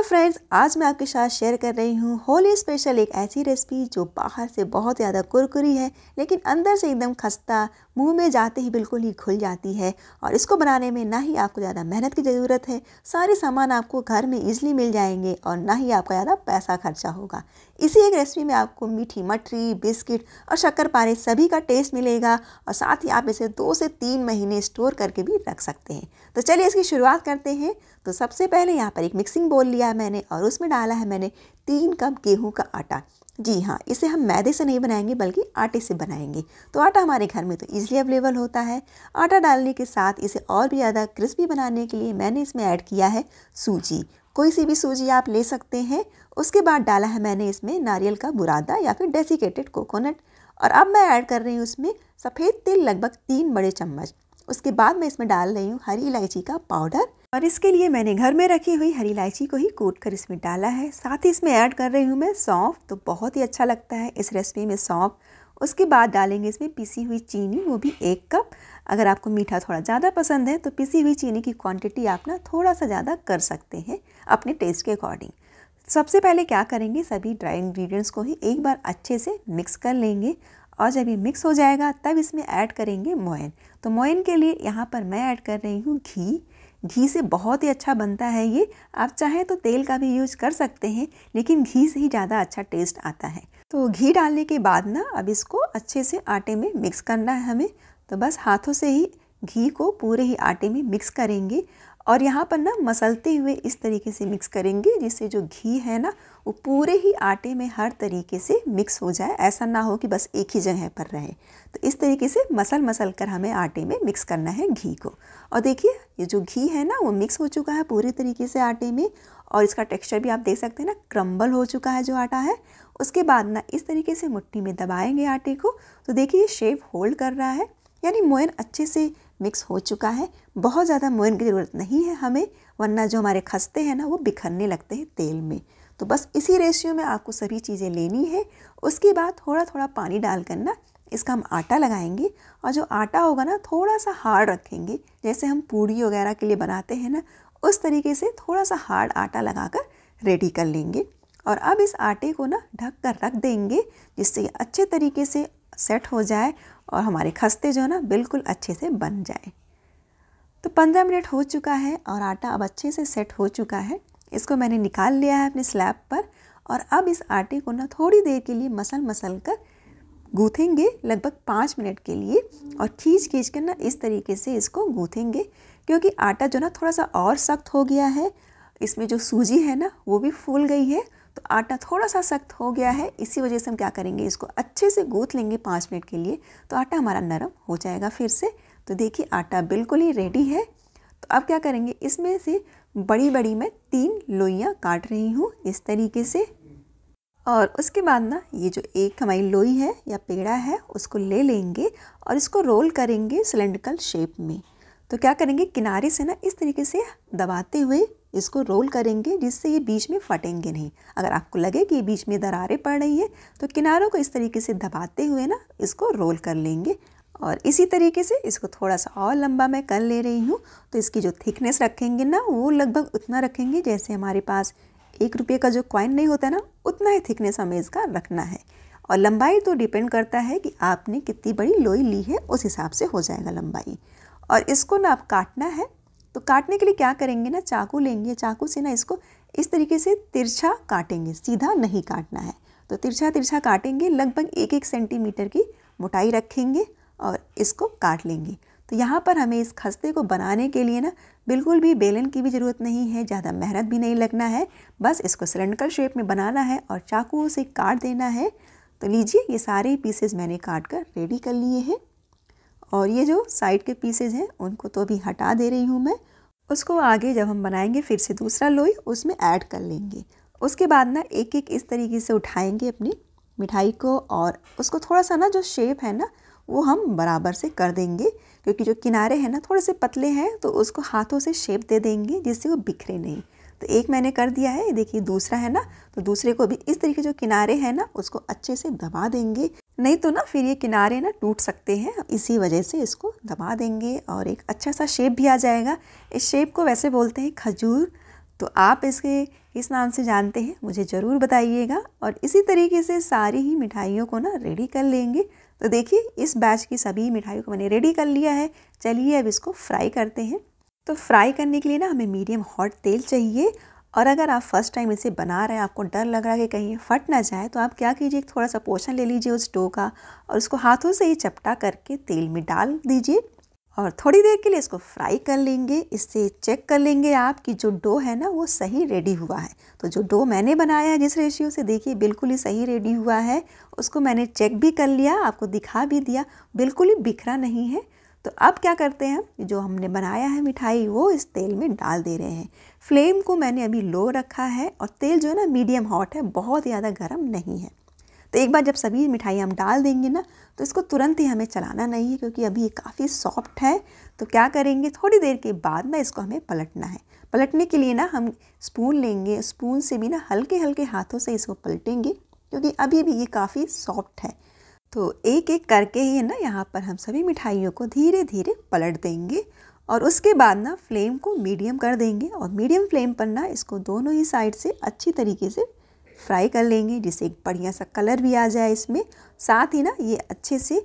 hello friends आज मैं आपके साथ शेयर कर रही हूँ होली स्पेशल एक ऐसी रेसिपी जो बाहर से बहुत ज़्यादा कुरकुरी है लेकिन अंदर से एकदम खस्ता मुंह में जाते ही बिल्कुल ही खुल जाती है और इसको बनाने में ना ही आपको ज़्यादा मेहनत की ज़रूरत है सारे सामान आपको घर में ईजिली मिल जाएंगे और ना ही आपका ज़्यादा पैसा खर्चा होगा इसी एक रेसिपी में आपको मीठी मठरी बिस्किट और शक्कर पारे सभी का टेस्ट मिलेगा और साथ ही आप इसे दो से तीन महीने स्टोर करके भी रख सकते हैं तो चलिए इसकी शुरुआत करते हैं तो सबसे पहले यहाँ पर एक मिक्सिंग बोल लिया है मैंने और उसमें डाला है मैंने तीन कप गेहूँ का आटा जी हाँ इसे हम मैदे से नहीं बनाएंगे बल्कि आटे से बनाएंगे तो आटा हमारे घर में तो ईज़िली अवेलेबल होता है आटा डालने के साथ इसे और भी ज़्यादा क्रिस्पी बनाने के लिए मैंने इसमें ऐड किया है सूजी कोई सी भी सूजी आप ले सकते हैं उसके बाद डाला है मैंने इसमें नारियल का बुरादा या फिर डेसिकेटेड कोकोनट और अब मैं ऐड कर रही हूँ इसमें सफ़ेद तिल लगभग तीन बड़े चम्मच उसके बाद मैं इसमें डाल रही हूँ हरी इलायची का पाउडर और इसके लिए मैंने घर में रखी हुई हरी इलायची को ही कूट कर इसमें डाला है साथ ही इसमें ऐड कर रही हूँ मैं सौंफ तो बहुत ही अच्छा लगता है इस रेसिपी में सौंफ उसके बाद डालेंगे इसमें पीसी हुई चीनी वो भी एक कप अगर आपको मीठा थोड़ा ज़्यादा पसंद है तो पीसी हुई चीनी की क्वांटिटी आप ना थोड़ा सा ज़्यादा कर सकते हैं अपने टेस्ट के अकॉर्डिंग सबसे पहले क्या करेंगे सभी ड्राई इंग्रेडिएंट्स को ही एक बार अच्छे से मिक्स कर लेंगे और जब ये मिक्स हो जाएगा तब इसमें ऐड करेंगे मोयन तो मोयन के लिए यहाँ पर मैं ऐड कर रही हूँ घी घी से बहुत ही अच्छा बनता है ये आप चाहें तो तेल का भी यूज कर सकते हैं लेकिन घी से ही ज़्यादा अच्छा टेस्ट आता है तो घी डालने के बाद ना अब इसको अच्छे से आटे में मिक्स करना है हमें तो बस हाथों से ही घी को पूरे ही आटे में मिक्स करेंगे और यहाँ पर ना मसलते हुए इस तरीके से मिक्स करेंगे जिससे जो घी है ना वो पूरे ही आटे में हर तरीके से मिक्स हो जाए ऐसा ना हो कि बस एक ही जगह पर रहे तो इस तरीके से मसल मसल कर हमें आटे में मिक्स करना है घी को और देखिए ये जो घी है ना वो मिक्स हो चुका है पूरे तरीके से आटे में और इसका टेक्स्चर भी आप देख सकते हैं ना क्रम्बल हो चुका है जो आटा है उसके बाद ना इस तरीके से मुट्ठी में दबाएंगे आटे को तो देखिए ये शेप होल्ड कर रहा है यानी मोयन अच्छे से मिक्स हो चुका है बहुत ज़्यादा मोयन की ज़रूरत नहीं है हमें वरना जो हमारे खस्ते हैं ना वो बिखरने लगते हैं तेल में तो बस इसी रेशियो में आपको सभी चीज़ें लेनी है उसके बाद थोड़ा थोड़ा पानी डाल कर ना इसका हम आटा लगाएंगे और जो आटा होगा ना थोड़ा सा हार्ड रखेंगे जैसे हम पूड़ी वगैरह के लिए बनाते हैं ना उस तरीके से थोड़ा सा हार्ड आटा लगाकर रेडी कर लेंगे और अब इस आटे को ना ढक कर रख देंगे जिससे अच्छे तरीके से सेट हो जाए और हमारे खस्ते जो है ना बिल्कुल अच्छे से बन जाए तो पंद्रह मिनट हो चुका है और आटा अब अच्छे से सेट हो चुका है इसको मैंने निकाल लिया है अपने स्लैब पर और अब इस आटे को ना थोड़ी देर के लिए मसल मसल कर गूँथेंगे लगभग पाँच मिनट के लिए और खींच खींच कर ना इस तरीके से इसको गूँथेंगे क्योंकि आटा जो ना थोड़ा सा और सख्त हो गया है इसमें जो सूजी है ना वो भी फूल गई है तो आटा थोड़ा सा सख्त हो गया है इसी वजह से हम क्या करेंगे इसको अच्छे से गूँथ लेंगे पाँच मिनट के लिए तो आटा हमारा नरम हो जाएगा फिर से तो देखिए आटा बिल्कुल ही रेडी है तो अब क्या करेंगे इसमें से बड़ी बड़ी मैं तीन लोइयाँ काट रही हूँ इस तरीके से और उसके बाद ना ये जो एक हमारी लोई है या पेड़ा है उसको ले लेंगे और इसको रोल करेंगे सिलेंड्रिकल शेप में तो क्या करेंगे किनारे से ना इस तरीके से दबाते हुए इसको रोल करेंगे जिससे ये बीच में फटेंगे नहीं अगर आपको लगे कि बीच में दरारें पड़ रही है तो किनारों को इस तरीके से दबाते हुए ना इसको रोल कर लेंगे और इसी तरीके से इसको थोड़ा सा और लंबा मैं कर ले रही हूँ तो इसकी जो थिकनेस रखेंगे ना वो लगभग उतना रखेंगे जैसे हमारे पास एक रुपये का जो कॉइन नहीं होता ना उतना ही थिकनेस हमें इसका रखना है और लंबाई तो डिपेंड करता है कि आपने कितनी बड़ी लोई ली है उस हिसाब से हो जाएगा लंबाई और इसको ना आप काटना है तो काटने के लिए क्या करेंगे ना चाकू लेंगे चाकू से ना इसको इस तरीके से तिरछा काटेंगे सीधा नहीं काटना है तो तिरछा तिरछा काटेंगे लगभग एक एक सेंटीमीटर की मोटाई रखेंगे और इसको काट लेंगे तो यहाँ पर हमें इस खस्ते को बनाने के लिए ना बिल्कुल भी बेलन की भी ज़रूरत नहीं है ज़्यादा मेहनत भी नहीं लगना है बस इसको सिलेंडर शेप में बनाना है और चाकू से काट देना है तो लीजिए ये सारे पीसेस मैंने काट कर रेडी कर लिए हैं और ये जो साइड के पीसेज हैं उनको तो अभी हटा दे रही हूँ मैं उसको आगे जब हम बनाएंगे फिर से दूसरा लोई उसमें ऐड कर लेंगे उसके बाद ना एक एक इस तरीके से उठाएंगे अपनी मिठाई को और उसको थोड़ा सा ना जो शेप है ना वो हम बराबर से कर देंगे क्योंकि जो किनारे हैं ना थोड़े से पतले हैं तो उसको हाथों से शेप दे देंगे जिससे वो बिखरे नहीं तो एक मैंने कर दिया है देखिए दूसरा है ना तो दूसरे को भी इस तरीके जो किनारे हैं ना उसको अच्छे से दबा देंगे नहीं तो ना फिर ये किनारे ना टूट सकते हैं इसी वजह से इसको दबा देंगे और एक अच्छा सा शेप भी आ जाएगा इस शेप को वैसे बोलते हैं खजूर तो आप इसके किस नाम से जानते हैं मुझे ज़रूर बताइएगा और इसी तरीके से सारी ही मिठाइयों को ना रेडी कर लेंगे तो देखिए इस बैच की सभी मिठाइयों को मैंने रेडी कर लिया है चलिए अब इसको फ्राई करते हैं तो फ्राई करने के लिए ना हमें मीडियम हॉट तेल चाहिए और अगर आप फर्स्ट टाइम इसे बना रहे हैं आपको डर लग रहा है कि कहीं फट ना जाए तो आप क्या कीजिए थोड़ा सा पोषण ले लीजिए उस डो का और उसको हाथों से ही चपटा करके तेल में डाल दीजिए और थोड़ी देर के लिए इसको फ्राई कर लेंगे इससे चेक कर लेंगे आप कि जो डो है ना वो सही रेडी हुआ है तो जो डो मैंने बनाया है जिस रेशियो से देखिए बिल्कुल ही सही रेडी हुआ है उसको मैंने चेक भी कर लिया आपको दिखा भी दिया बिल्कुल ही बिखरा नहीं है तो अब क्या करते हैं जो हमने बनाया है मिठाई वो इस तेल में डाल दे रहे हैं फ्लेम को मैंने अभी लो रखा है और तेल जो है ना मीडियम हॉट है बहुत ज़्यादा गर्म नहीं है तो एक बार जब सभी मिठाई हम डाल देंगे ना तो इसको तुरंत ही हमें चलाना नहीं है क्योंकि अभी ये काफ़ी सॉफ्ट है तो क्या करेंगे थोड़ी देर के बाद ना इसको हमें पलटना है पलटने के लिए ना हम स्पून लेंगे स्पून से भी ना हल्के हल्के हाथों से इसको पलटेंगे क्योंकि अभी भी ये काफ़ी सॉफ्ट है तो एक एक करके ही ना यहाँ पर हम सभी मिठाइयों को धीरे धीरे पलट देंगे और उसके बाद ना फ्लेम को मीडियम कर देंगे और मीडियम फ्लेम पर ना इसको दोनों ही साइड से अच्छी तरीके से फ्राई कर लेंगे जिससे एक बढ़िया सा कलर भी आ जाए इसमें साथ ही ना ये अच्छे से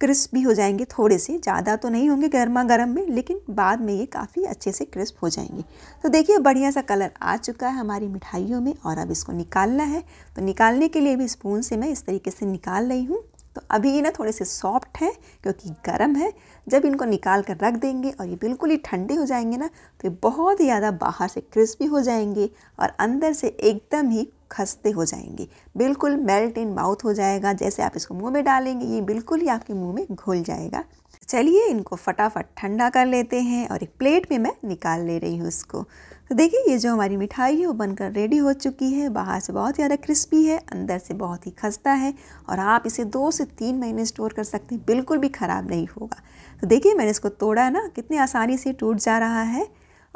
क्रिस्प भी हो जाएंगे थोड़े से ज़्यादा तो नहीं होंगे गर्मा गर्म में लेकिन बाद में ये काफ़ी अच्छे से क्रिस्प हो जाएंगे तो देखिए बढ़िया सा कलर आ चुका है हमारी मिठाइयों में और अब इसको निकालना है तो निकालने के लिए भी स्पून से मैं इस तरीके से निकाल रही हूँ तो अभी ये ना थोड़े से सॉफ्ट हैं क्योंकि गर्म है जब इनको निकाल कर रख देंगे और ये बिल्कुल ही ठंडे हो जाएंगे ना तो ये बहुत ही ज़्यादा बाहर से क्रिस्पी हो जाएंगे और अंदर से एकदम ही खस्ते हो जाएंगे बिल्कुल मेल्ट इन माउथ हो जाएगा जैसे आप इसको मुंह में डालेंगे ये बिल्कुल ही आपके मुंह में घुल जाएगा चलिए इनको फटाफट ठंडा कर लेते हैं और एक प्लेट में मैं निकाल ले रही हूँ इसको तो देखिए ये जो हमारी मिठाई है वो बनकर रेडी हो चुकी है बाहर से बहुत ज़्यादा क्रिस्पी है अंदर से बहुत ही खस्ता है और आप इसे दो से तीन महीने स्टोर कर सकते हैं बिल्कुल भी ख़राब नहीं होगा तो देखिए मैंने इसको तोड़ा ना कितनी आसानी से टूट जा रहा है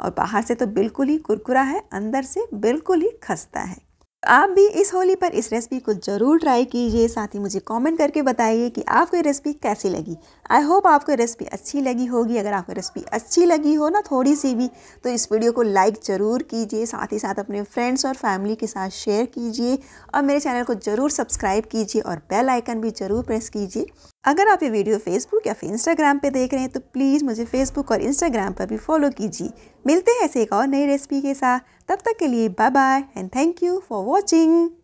और बाहर से तो बिल्कुल ही कुरकुरा है अंदर से बिल्कुल ही खस्ता है आप भी इस होली पर इस रेसिपी को ज़रूर ट्राई कीजिए साथ ही मुझे कमेंट करके बताइए कि आपको ये रेसिपी कैसी लगी आई होप आपको रेसिपी अच्छी लगी होगी अगर आपको रेसिपी अच्छी लगी हो ना थोड़ी सी भी तो इस वीडियो को लाइक ज़रूर कीजिए साथ ही साथ अपने फ्रेंड्स और फैमिली के साथ शेयर कीजिए और मेरे चैनल को ज़रूर सब्सक्राइब कीजिए और बेल आइकन भी ज़रूर प्रेस कीजिए अगर आप ये वीडियो फेसबुक या फिर इंस्टाग्राम पे देख रहे हैं तो प्लीज़ मुझे फेसबुक और इंस्टाग्राम पर भी फॉलो कीजिए मिलते हैं ऐसे एक और नई रेसिपी के साथ तब तक के लिए bye bye and thank you for watching